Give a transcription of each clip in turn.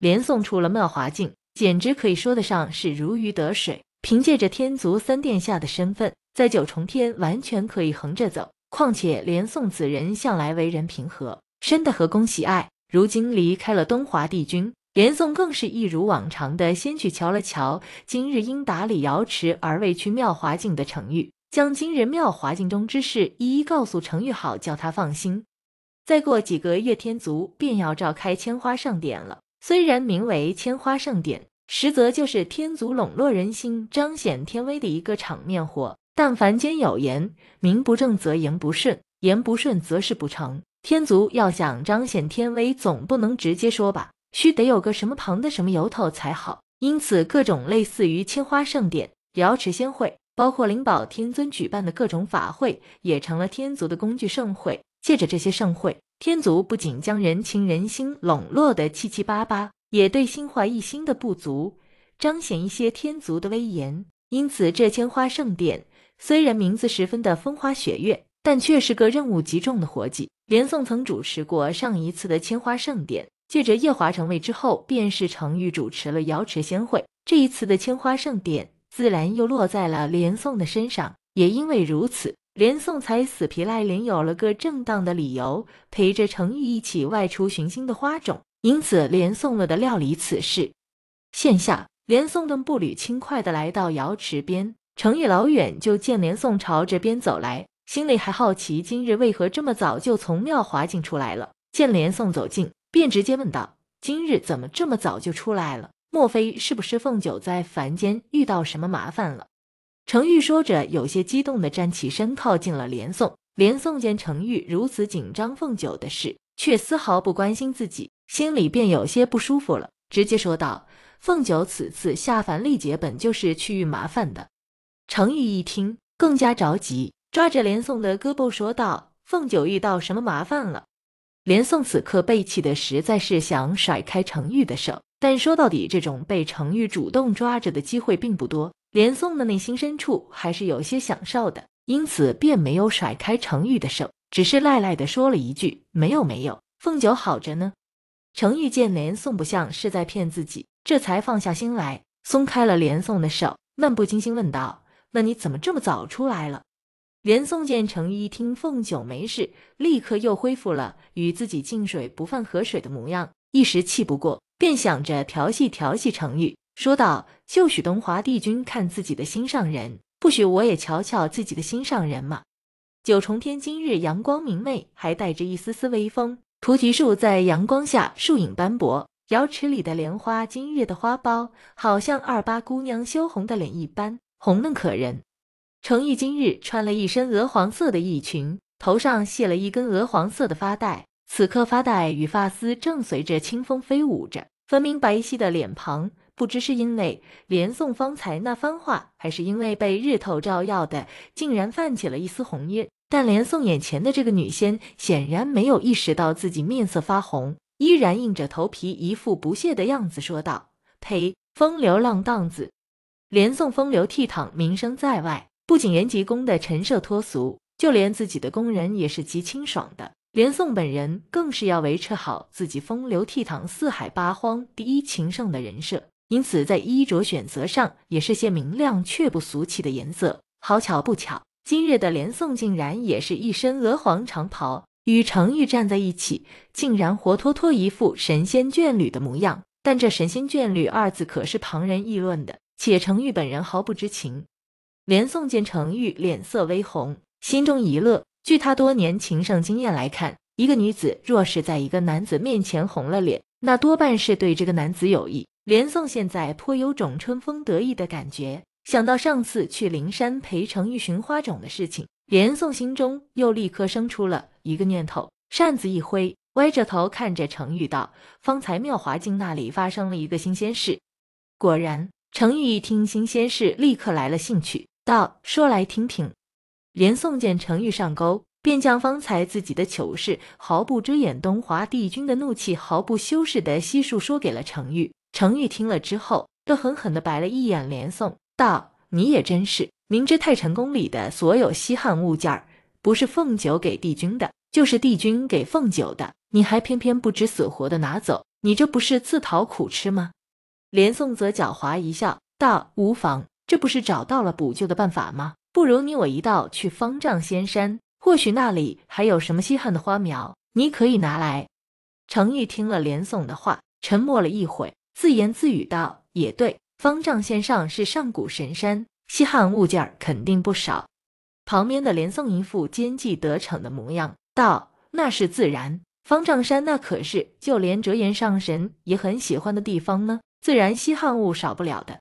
连宋出了妙华境，简直可以说得上是如鱼得水。凭借着天族三殿下的身份，在九重天完全可以横着走。况且连宋此人向来为人平和，深得和公喜爱。如今离开了东华帝君，连宋更是一如往常的先去瞧了瞧。今日因打理瑶池而未去妙华境的程昱，将今日妙华境中之事一一告诉程昱，好叫他放心。再过几个月，天族便要召开千花盛典了。虽然名为千花盛典，实则就是天族笼络人心、彰显天威的一个场面活。但凡间有言，名不正则言不顺，言不顺则事不成。天族要想彰显天威，总不能直接说吧？须得有个什么旁的什么由头才好。因此，各种类似于千花盛典、瑶池仙会，包括灵宝天尊举办的各种法会，也成了天族的工具盛会。借着这些盛会。天族不仅将人情人心笼络得七七八八，也对心怀一心的不足，彰显一些天族的威严。因此，这青花盛典虽然名字十分的风花雪月，但却是个任务极重的活计。连宋曾主持过上一次的青花盛典，借着夜华成位之后，便是成玉主持了瑶池仙会。这一次的青花盛典，自然又落在了连宋的身上。也因为如此。连宋才死皮赖脸有了个正当的理由，陪着程昱一起外出寻新的花种，因此连宋了的料理此事。现下，连宋的步履轻快的来到瑶池边，程昱老远就见连宋朝这边走来，心里还好奇今日为何这么早就从庙华进出来了。见连宋走近，便直接问道：“今日怎么这么早就出来了？莫非是不是凤九在凡间遇到什么麻烦了？”程昱说着，有些激动地站起身，靠近了连宋。连宋见程昱如此紧张凤九的事，却丝毫不关心自己，心里便有些不舒服了，直接说道：“凤九此次下凡历劫，本就是去遇麻烦的。”程昱一听，更加着急，抓着连宋的胳膊说道：“凤九遇到什么麻烦了？”连宋此刻被气的实在是想甩开程昱的手，但说到底，这种被程昱主动抓着的机会并不多。连宋的内心深处还是有些享受的，因此便没有甩开程昱的手，只是赖赖地说了一句：“没有，没有，凤九好着呢。”程昱见连宋不像是在骗自己，这才放下心来，松开了连宋的手，漫不经心问道：“那你怎么这么早出来了？”连宋见程昱一听凤九没事，立刻又恢复了与自己近水不犯河水的模样，一时气不过，便想着调戏调戏程昱。说道：“就许东华帝君看自己的心上人，不许我也瞧瞧自己的心上人吗？”九重天今日阳光明媚，还带着一丝丝微风。菩提树在阳光下，树影斑驳。瑶池里的莲花，今日的花苞好像二八姑娘羞红的脸一般，红嫩可人。程毅今日穿了一身鹅黄色的衣裙，头上系了一根鹅黄色的发带。此刻发带与发丝正随着清风飞舞着，分明白皙的脸庞。不知是因为连宋方才那番话，还是因为被日头照耀的，竟然泛起了一丝红晕。但连宋眼前的这个女仙显然没有意识到自己面色发红，依然硬着头皮，一副不屑的样子说道：“呸，风流浪荡子！”连宋风流倜傥，名声在外。不仅延吉宫的陈设脱俗，就连自己的宫人也是极清爽的。连宋本人更是要维持好自己风流倜傥、四海八荒第一情圣的人设。因此，在衣着选择上也是些明亮却不俗气的颜色。好巧不巧，今日的连宋竟然也是一身鹅黄长袍，与程昱站在一起，竟然活脱脱一副神仙眷侣的模样。但这“神仙眷侣”二字可是旁人议论的，且程昱本人毫不知情。连宋见程昱脸色微红，心中一乐。据他多年情圣经验来看，一个女子若是在一个男子面前红了脸，那多半是对这个男子有意。连宋现在颇有种春风得意的感觉，想到上次去灵山陪程玉寻花种的事情，连宋心中又立刻生出了一个念头，扇子一挥，歪着头看着程玉道：“方才妙华境那里发生了一个新鲜事。”果然，程玉一听新鲜事，立刻来了兴趣，道：“说来听听。”连宋见程玉上钩，便将方才自己的糗事毫不遮掩、东华帝君的怒气毫不修饰的悉数说给了程玉。程昱听了之后，恶狠狠地白了一眼连宋，道：“你也真是，明知太晨宫里的所有稀罕物件儿，不是凤九给帝君的，就是帝君给凤九的，你还偏偏不知死活的拿走，你这不是自讨苦吃吗？”连宋则狡猾一笑，道：“无妨，这不是找到了补救的办法吗？不如你我一道去方丈仙山，或许那里还有什么稀罕的花苗，你可以拿来。”程昱听了连宋的话，沉默了一会。自言自语道：“也对，方丈先上是上古神山，稀罕物件儿肯定不少。”旁边的连宋一副奸计得逞的模样，道：“那是自然，方丈山那可是就连折颜上神也很喜欢的地方呢，自然稀罕物少不了的。”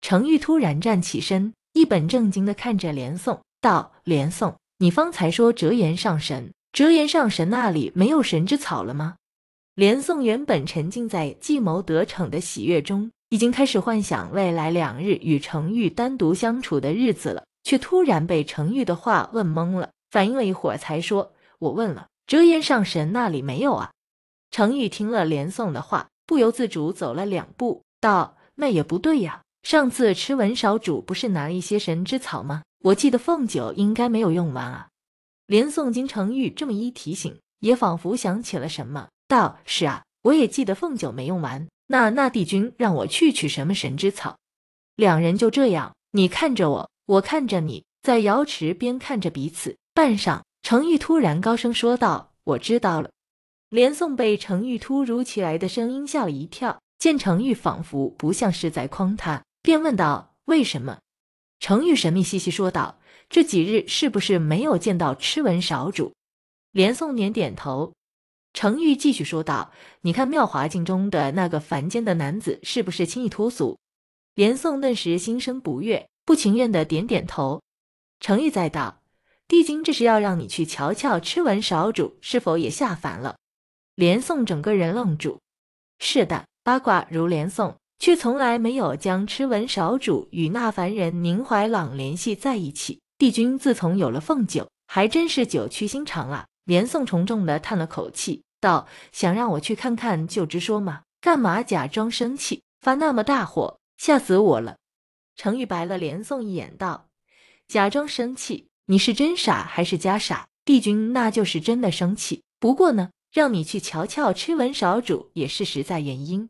程玉突然站起身，一本正经地看着连宋，道：“连宋，你方才说折颜上神，折颜上神那里没有神之草了吗？”连宋原本沉浸在计谋得逞的喜悦中，已经开始幻想未来两日与程昱单独相处的日子了，却突然被程昱的话问懵了，反应了一会儿才说：“我问了折颜上神那里没有啊？”程昱听了连宋的话，不由自主走了两步，道：“那也不对呀，上次吃文少主不是拿了一些神之草吗？我记得凤九应该没有用完啊。”连宋经程昱这么一提醒，也仿佛想起了什么。道是啊，我也记得凤九没用完。那那帝君让我去取什么神芝草？两人就这样，你看着我，我看着你，在瑶池边看着彼此。半晌，程玉突然高声说道：“我知道了。”连宋被程玉突如其来的声音吓了一跳，见程玉仿佛不像是在诓他，便问道：“为什么？”程玉神秘兮兮说道：“这几日是不是没有见到痴文少主？”连宋点点头。程昱继续说道：“你看妙华镜中的那个凡间的男子，是不是轻易脱俗？”连宋顿时心生不悦，不情愿的点点头。程昱再道：“帝君这是要让你去瞧瞧痴文少主是否也下凡了。”连宋整个人愣住。是的，八卦如连宋，却从来没有将痴文少主与那凡人宁怀朗联系在一起。帝君自从有了凤九，还真是九曲心肠啊。连宋重重地叹了口气，道：“想让我去看看就直说嘛，干嘛假装生气，发那么大火，吓死我了。”程玉白了连宋一眼，道：“假装生气，你是真傻还是假傻？帝君那就是真的生气。不过呢，让你去瞧瞧，吃文少主也是实在原因。”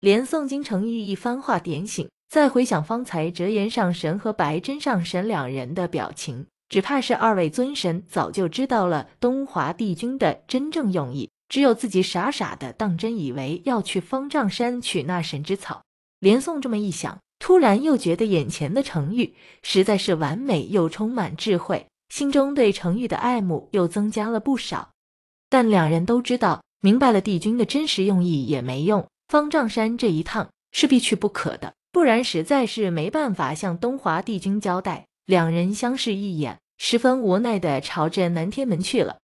连宋经程玉一番话点醒，再回想方才折颜上神和白真上神两人的表情。只怕是二位尊神早就知道了东华帝君的真正用意，只有自己傻傻的当真以为要去方丈山取那神之草。连宋这么一想，突然又觉得眼前的程玉实在是完美又充满智慧，心中对程玉的爱慕又增加了不少。但两人都知道，明白了帝君的真实用意也没用，方丈山这一趟是必去不可的，不然实在是没办法向东华帝君交代。两人相视一眼，十分无奈的朝着南天门去了。